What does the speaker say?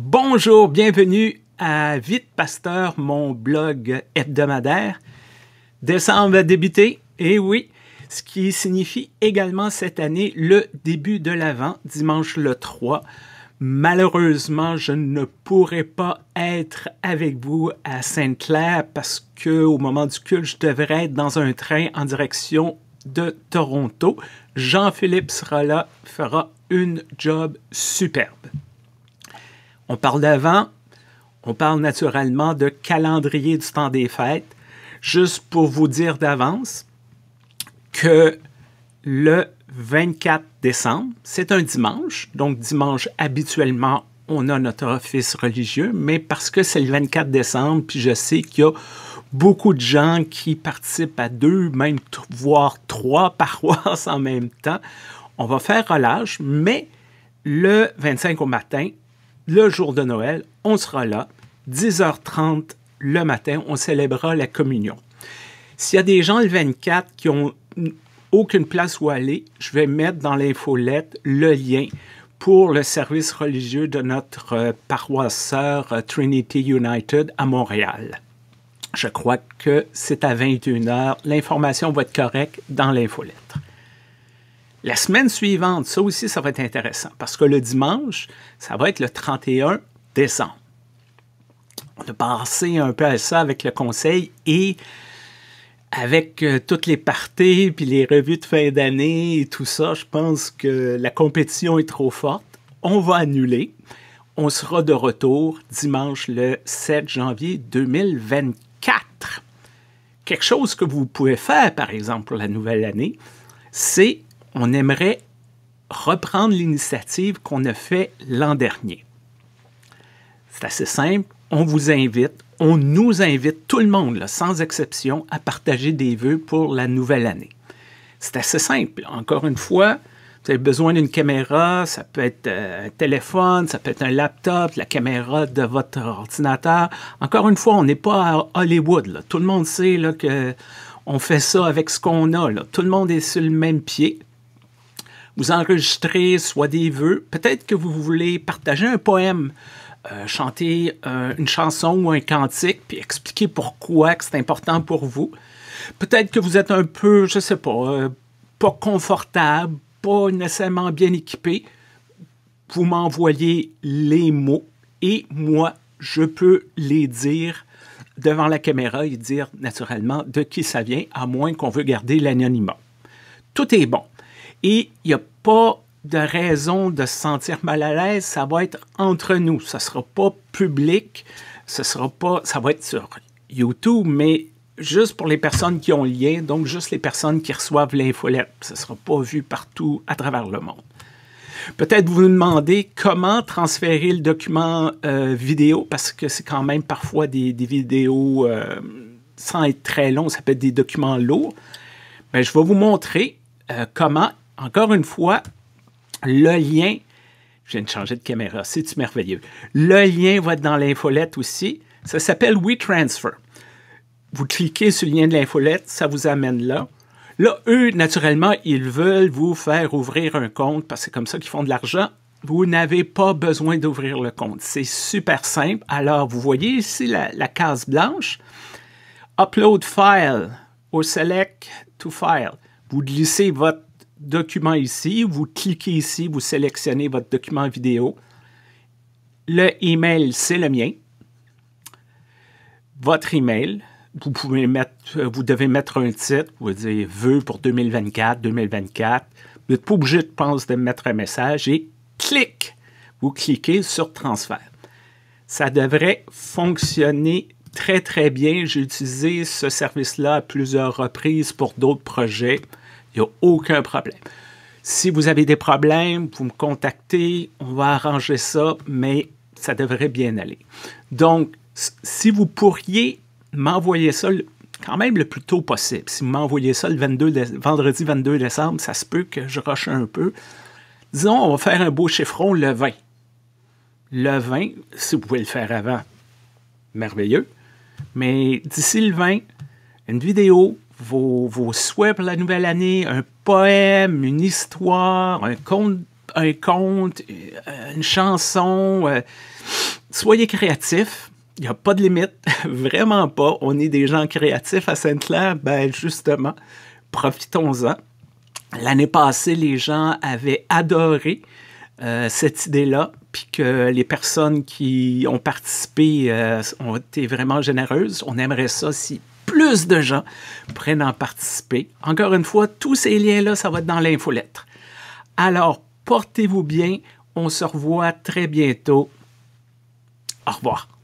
Bonjour, bienvenue à Vite Pasteur, mon blog hebdomadaire. Décembre va débuter, et oui, ce qui signifie également cette année le début de l'Avent, dimanche le 3. Malheureusement, je ne pourrai pas être avec vous à Sainte-Claire parce que au moment du culte, je devrais être dans un train en direction de Toronto. Jean-Philippe sera là, fera une job superbe. On parle d'avant, on parle naturellement de calendrier du temps des fêtes, juste pour vous dire d'avance que le 24 décembre, c'est un dimanche, donc dimanche habituellement on a notre office religieux, mais parce que c'est le 24 décembre, puis je sais qu'il y a beaucoup de gens qui participent à deux, même voire trois paroisses en même temps, on va faire relâche, mais le 25 au matin, le jour de Noël, on sera là, 10h30 le matin, on célébrera la communion. S'il y a des gens le 24 qui ont aucune place où aller, je vais mettre dans l'infolette le lien pour le service religieux de notre euh, paroisseur euh, Trinity United à Montréal. Je crois que c'est à 21h. L'information va être correcte dans l'infolette. La semaine suivante, ça aussi, ça va être intéressant parce que le dimanche, ça va être le 31 décembre. On a passé un peu à ça avec le conseil et avec euh, toutes les parties puis les revues de fin d'année et tout ça, je pense que la compétition est trop forte. On va annuler. On sera de retour dimanche le 7 janvier 2024. Quelque chose que vous pouvez faire, par exemple, pour la nouvelle année, c'est on aimerait reprendre l'initiative qu'on a fait l'an dernier. C'est assez simple. On vous invite, on nous invite, tout le monde, sans exception, à partager des vœux pour la nouvelle année. C'est assez simple. Encore une fois, vous avez besoin d'une caméra, ça peut être euh, un téléphone, ça peut être un laptop, la caméra de votre ordinateur. Encore une fois, on n'est pas à Hollywood. Tout le monde sait là, que on fait ça avec ce qu'on a. Tout le monde est sur le même pied vous enregistrez soit des vœux, peut-être que vous voulez partager un poème, euh, chanter euh, une chanson ou un cantique, puis expliquer pourquoi c'est important pour vous. Peut-être que vous êtes un peu, je sais pas, euh, pas confortable, pas nécessairement bien équipé. Vous m'envoyez les mots et moi, je peux les dire devant la caméra et dire naturellement de qui ça vient, à moins qu'on veut garder l'anonymat. Tout est bon. Et il n'y a pas de raison de se sentir mal à l'aise, ça va être entre nous. Ça ne sera pas public, ce sera pas, ça va être sur YouTube, mais juste pour les personnes qui ont le lien, donc juste les personnes qui reçoivent l'infolette. Ce ne sera pas vu partout à travers le monde. Peut-être vous vous demandez comment transférer le document euh, vidéo, parce que c'est quand même parfois des, vidéos euh, sans être très long, ça peut être des documents lourds. Mais je vais vous montrer euh, comment encore une fois, le lien, je viens de changer de caméra, c'est merveilleux. Le lien va être dans l'infolette aussi. Ça s'appelle WeTransfer. Vous cliquez sur le lien de l'infolette, ça vous amène là. Là, eux, naturellement, ils veulent vous faire ouvrir un compte parce que c'est comme ça qu'ils font de l'argent. Vous n'avez pas besoin d'ouvrir le compte. C'est super simple. Alors, vous voyez ici la, case blanche. Upload file au select to file. Vous glissez votre document ici, vous cliquez ici, vous sélectionnez votre document vidéo. Le email, c'est le mien. Votre email, vous pouvez mettre, vous devez mettre un titre, vous dire vœux pour 2024, 2024. Vous n'êtes pas obligé, je pense, de mettre un message et clic. Vous cliquez sur transfert. Ça devrait fonctionner très très bien. J'ai utilisé ce service-là à plusieurs reprises pour d'autres projets a aucun problème. Si vous avez des problèmes, vous me contactez, on va arranger ça, mais ça devrait bien aller. Donc, si vous pourriez m'envoyer ça quand même le plus tôt possible, si vous m'envoyez ça le vendredi 22 décembre, ça se peut que je roche un peu. Disons, on va faire un beau chiffron le 20. Le 20, si vous pouvez le faire avant, merveilleux. Mais d'ici le 20, une vidéo vos, souhaits pour la nouvelle année, un poème, une histoire, un conte, un conte euh, une chanson. Euh, soyez créatifs. Il n'y a pas de limite, vraiment pas. On est des gens créatifs à Sainte-Claire. Ben justement, profitons-en. L'année passée, les gens avaient adoré euh, cette idée-là, puis que les personnes qui ont participé ont été vraiment généreuses. On aimerait ça si de gens prennent à en participer. Encore une fois, tous ces liens-là, ça va être dans l'infolettre. Alors, portez-vous bien. On se revoit très bientôt. Au revoir.